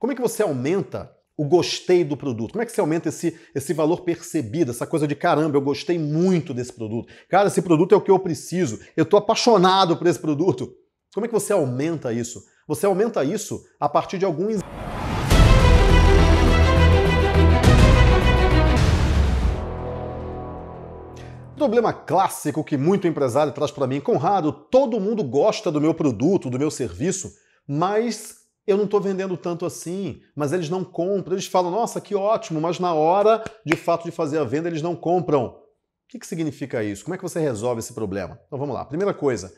Como é que você aumenta o gostei do produto? Como é que você aumenta esse, esse valor percebido, essa coisa de caramba, eu gostei muito desse produto. Cara, esse produto é o que eu preciso. Eu estou apaixonado por esse produto. Como é que você aumenta isso? Você aumenta isso a partir de alguns. Problema clássico que muito empresário traz para mim, Conrado, todo mundo gosta do meu produto, do meu serviço, mas eu não estou vendendo tanto assim, mas eles não compram. Eles falam, nossa, que ótimo, mas na hora de fato de fazer a venda eles não compram. O que, que significa isso? Como é que você resolve esse problema? Então vamos lá. Primeira coisa,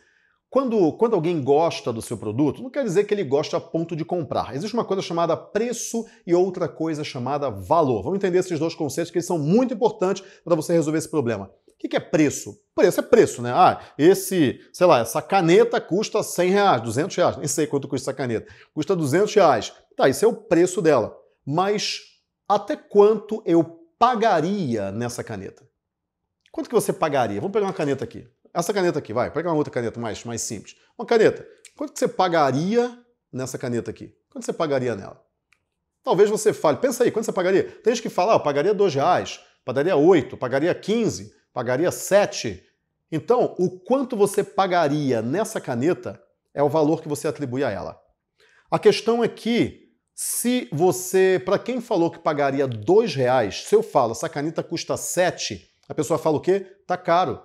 quando, quando alguém gosta do seu produto, não quer dizer que ele gosta a ponto de comprar. Existe uma coisa chamada preço e outra coisa chamada valor. Vamos entender esses dois conceitos que eles são muito importantes para você resolver esse problema. O que, que é preço? preço é preço, né? Ah, esse, sei lá, essa caneta custa 100 reais, 200 reais, nem sei quanto custa essa caneta. Custa 200 reais. Tá, esse é o preço dela. Mas até quanto eu pagaria nessa caneta? Quanto que você pagaria? Vamos pegar uma caneta aqui. Essa caneta aqui, vai. Pega uma outra caneta mais, mais simples. Uma caneta. Quanto que você pagaria nessa caneta aqui? Quanto você pagaria nela? Talvez você fale, pensa aí, quanto você pagaria? Tem gente que fala, ah, eu pagaria 2 reais, pagaria 8, pagaria 15, pagaria 7, então, o quanto você pagaria nessa caneta é o valor que você atribui a ela. A questão é que, se você, para quem falou que pagaria dois reais, se eu falo essa caneta custa sete, a pessoa fala o quê? Tá caro.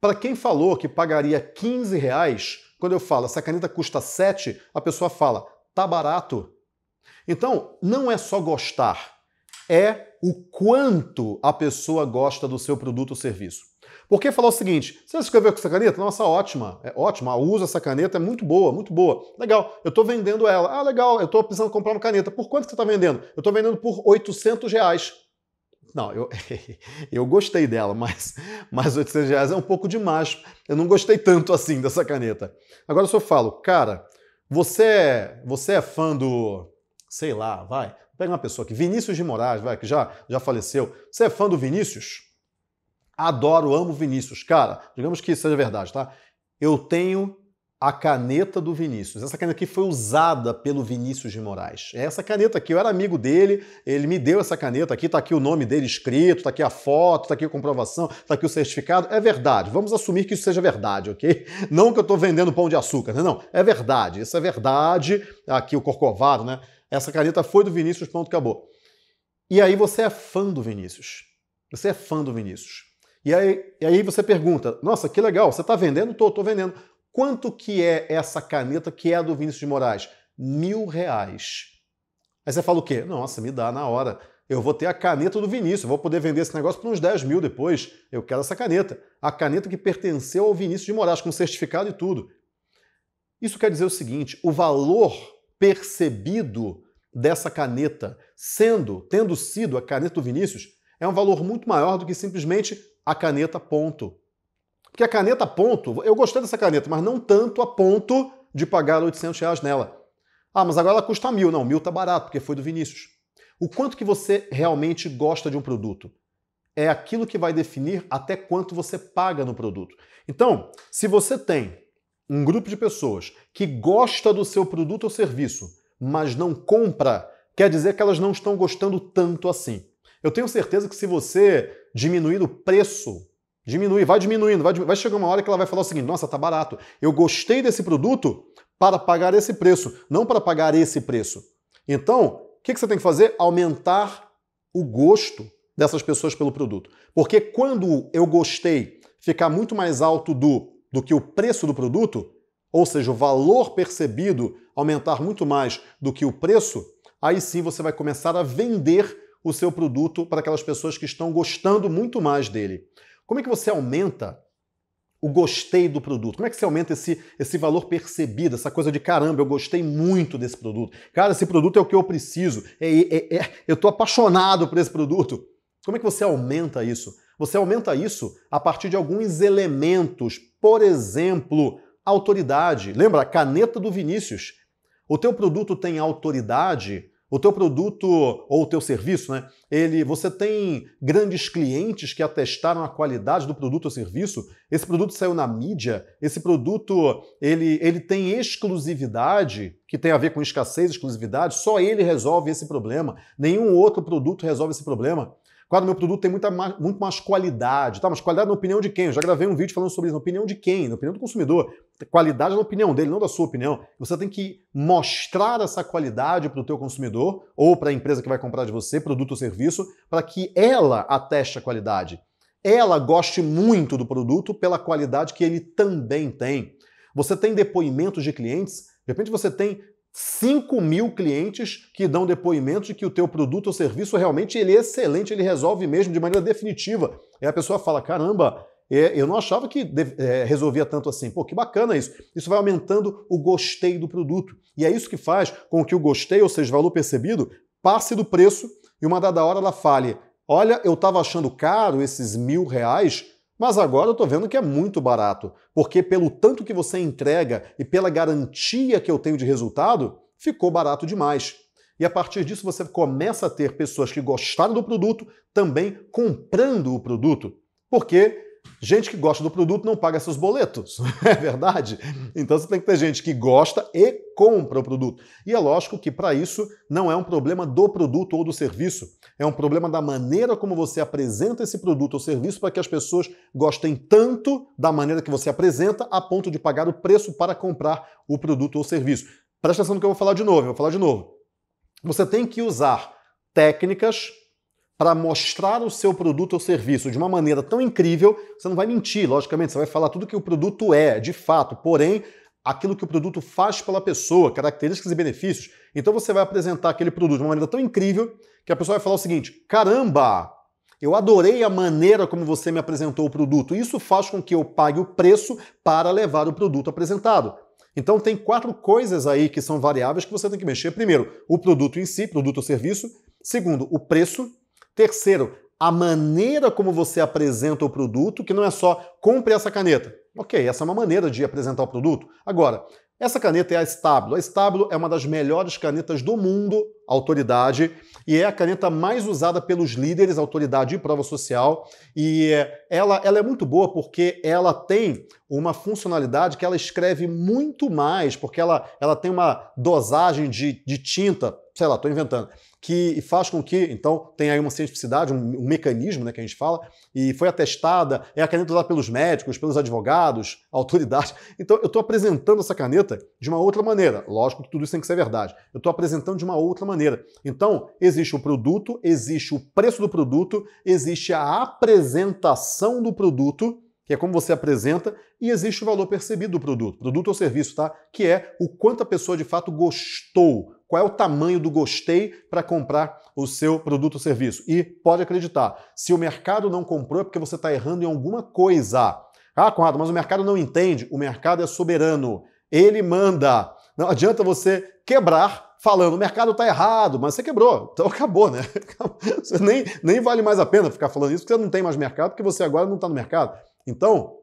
Para quem falou que pagaria 15 reais, quando eu falo essa caneta custa sete, a pessoa fala tá barato. Então, não é só gostar, é o quanto a pessoa gosta do seu produto ou serviço. Porque falou o seguinte: você escreveu com essa caneta? Nossa, ótima, é ótima, usa essa caneta, é muito boa, muito boa. Legal, eu estou vendendo ela. Ah, legal, eu estou precisando comprar uma caneta. Por quanto que você está vendendo? Eu estou vendendo por 800 reais. Não, eu, eu gostei dela, mas, mas 800 reais é um pouco demais. Eu não gostei tanto assim dessa caneta. Agora, se eu falo, cara, você, é, você é fã do. Sei lá, vai. Pega uma pessoa aqui, Vinícius de Moraes, vai, que já, já faleceu. Você é fã do Vinícius? Adoro, amo Vinícius. Cara, digamos que seja verdade, tá? Eu tenho a caneta do Vinícius. Essa caneta aqui foi usada pelo Vinícius de Moraes. É essa caneta aqui, eu era amigo dele, ele me deu essa caneta aqui, tá aqui o nome dele escrito, tá aqui a foto, tá aqui a comprovação, tá aqui o certificado. É verdade, vamos assumir que isso seja verdade, ok? Não que eu tô vendendo pão de açúcar, né? Não, é verdade, isso é verdade. Aqui o Corcovado, né? Essa caneta foi do Vinícius, ponto, acabou. E aí você é fã do Vinícius. Você é fã do Vinícius. E aí, e aí você pergunta, nossa, que legal, você está vendendo? Tô, tô vendendo. Quanto que é essa caneta que é a do Vinícius de Moraes? Mil reais. Aí você fala o quê? Nossa, me dá na hora. Eu vou ter a caneta do Vinícius, vou poder vender esse negócio por uns 10 mil depois. Eu quero essa caneta. A caneta que pertenceu ao Vinícius de Moraes, com certificado e tudo. Isso quer dizer o seguinte: o valor percebido dessa caneta, sendo, tendo sido a caneta do Vinícius, é um valor muito maior do que simplesmente a caneta ponto. Porque a caneta ponto, eu gostei dessa caneta, mas não tanto a ponto de pagar 800 reais nela. Ah, mas agora ela custa mil. Não, mil tá barato, porque foi do Vinícius. O quanto que você realmente gosta de um produto é aquilo que vai definir até quanto você paga no produto. Então, se você tem um grupo de pessoas que gosta do seu produto ou serviço, mas não compra, quer dizer que elas não estão gostando tanto assim. Eu tenho certeza que se você diminuir o preço, diminui, vai diminuindo, vai, vai chegar uma hora que ela vai falar o seguinte: nossa, tá barato. Eu gostei desse produto para pagar esse preço, não para pagar esse preço. Então, o que, que você tem que fazer? Aumentar o gosto dessas pessoas pelo produto. Porque quando eu gostei ficar muito mais alto do, do que o preço do produto, ou seja, o valor percebido aumentar muito mais do que o preço, aí sim você vai começar a vender o seu produto para aquelas pessoas que estão gostando muito mais dele. Como é que você aumenta o gostei do produto? Como é que você aumenta esse, esse valor percebido, essa coisa de caramba, eu gostei muito desse produto. Cara, esse produto é o que eu preciso, é, é, é, eu estou apaixonado por esse produto. Como é que você aumenta isso? Você aumenta isso a partir de alguns elementos, por exemplo, autoridade. Lembra, a caneta do Vinícius. O teu produto tem autoridade o teu produto ou o teu serviço, né? Ele, você tem grandes clientes que atestaram a qualidade do produto ou serviço. Esse produto saiu na mídia. Esse produto, ele, ele tem exclusividade, que tem a ver com escassez, exclusividade. Só ele resolve esse problema. Nenhum outro produto resolve esse problema. Claro, meu produto tem muita mais, muito mais qualidade, tá? Mas qualidade na opinião de quem? Eu já gravei um vídeo falando sobre isso. Na opinião de quem? Na opinião do consumidor qualidade na opinião dele, não da sua opinião. Você tem que mostrar essa qualidade para o teu consumidor ou para a empresa que vai comprar de você, produto ou serviço, para que ela ateste a qualidade. Ela goste muito do produto pela qualidade que ele também tem. Você tem depoimentos de clientes, de repente você tem 5 mil clientes que dão depoimentos de que o teu produto ou serviço realmente ele é excelente, ele resolve mesmo de maneira definitiva. E a pessoa fala, caramba, é, eu não achava que é, resolvia tanto assim. Pô, que bacana isso. Isso vai aumentando o gostei do produto. E é isso que faz com que o gostei, ou seja, o valor percebido, passe do preço e uma dada hora ela fale: olha, eu estava achando caro esses mil reais, mas agora eu estou vendo que é muito barato. Porque pelo tanto que você entrega e pela garantia que eu tenho de resultado, ficou barato demais. E a partir disso você começa a ter pessoas que gostaram do produto também comprando o produto. Porque Gente que gosta do produto não paga seus boletos, é verdade? Então você tem que ter gente que gosta e compra o produto. E é lógico que para isso não é um problema do produto ou do serviço, é um problema da maneira como você apresenta esse produto ou serviço para que as pessoas gostem tanto da maneira que você apresenta a ponto de pagar o preço para comprar o produto ou serviço. Presta atenção no que eu vou falar de novo, eu vou falar de novo. Você tem que usar técnicas para mostrar o seu produto ou serviço de uma maneira tão incrível, você não vai mentir, logicamente, você vai falar tudo que o produto é, de fato, porém, aquilo que o produto faz pela pessoa, características e benefícios. Então você vai apresentar aquele produto de uma maneira tão incrível que a pessoa vai falar o seguinte: caramba, eu adorei a maneira como você me apresentou o produto. Isso faz com que eu pague o preço para levar o produto apresentado. Então tem quatro coisas aí que são variáveis que você tem que mexer. Primeiro, o produto em si, produto ou serviço. Segundo, o preço. Terceiro, a maneira como você apresenta o produto, que não é só compre essa caneta. Ok, essa é uma maneira de apresentar o produto. Agora, essa caneta é a Stabilo. A Stabilo é uma das melhores canetas do mundo, autoridade, e é a caneta mais usada pelos líderes, autoridade e prova social. E ela, ela é muito boa porque ela tem uma funcionalidade que ela escreve muito mais, porque ela, ela tem uma dosagem de, de tinta, sei lá, estou inventando, que faz com que, então, tenha aí uma cientificidade, um, um mecanismo né, que a gente fala, e foi atestada, é a caneta usada pelos médicos, pelos advogados, autoridades. Então, eu estou apresentando essa caneta de uma outra maneira. Lógico que tudo isso tem que ser verdade. Eu estou apresentando de uma outra maneira. Então, existe o produto, existe o preço do produto, existe a apresentação do produto, que é como você apresenta, e existe o valor percebido do produto, produto ou serviço, tá? Que é o quanto a pessoa de fato gostou, qual é o tamanho do gostei para comprar o seu produto ou serviço. E pode acreditar, se o mercado não comprou é porque você está errando em alguma coisa. Ah, Conrado, mas o mercado não entende. O mercado é soberano. Ele manda. Não adianta você quebrar falando, o mercado está errado, mas você quebrou, então acabou, né? Você nem, nem vale mais a pena ficar falando isso, porque você não tem mais mercado, porque você agora não está no mercado. Então,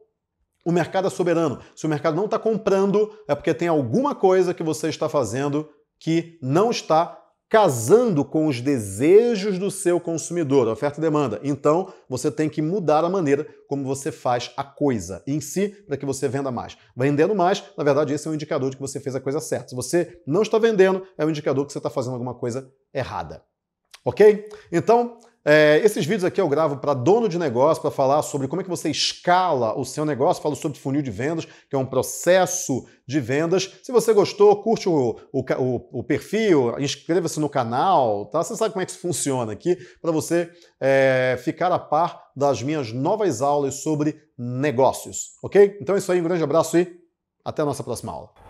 o mercado é soberano. Se o mercado não está comprando, é porque tem alguma coisa que você está fazendo que não está casando com os desejos do seu consumidor, oferta e demanda. Então, você tem que mudar a maneira como você faz a coisa em si para que você venda mais. Vendendo mais, na verdade, esse é um indicador de que você fez a coisa certa. Se você não está vendendo, é um indicador que você está fazendo alguma coisa errada. Ok? Então, é, esses vídeos aqui eu gravo para dono de negócio, para falar sobre como é que você escala o seu negócio. Falo sobre funil de vendas, que é um processo de vendas. Se você gostou, curte o, o, o perfil, inscreva-se no canal, tá? Você sabe como é que isso funciona aqui, para você é, ficar a par das minhas novas aulas sobre negócios, ok? Então é isso aí, um grande abraço e até a nossa próxima aula.